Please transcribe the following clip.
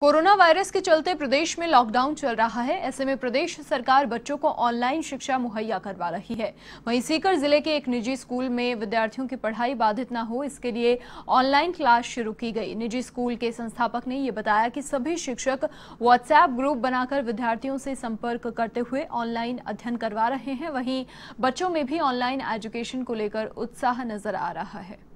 corona virus के चलते प्रदेश में लॉकडाउन चल रहा है ऐसे में प्रदेश सरकार बच्चों को ऑनलाइन शिक्षा मुहैया करवा रही है वहीं सीकर जिले के एक निजी स्कूल में विद्यार्थियों की पढ़ाई बाधित ना हो इसके लिए ऑनलाइन क्लास शुरू की गई निजी स्कूल के संस्थापक ने ये बताया कि सभी शिक्षक व्हाट्सएप ग्रुप बनाकर विद्यार्थियों से संपर्क करते हुए ऑनलाइन अध्ययन करवा रहे हैं वहीं बच्चों में भी ऑनलाइन एजुकेशन को लेकर उत्साह नजर आ रहा है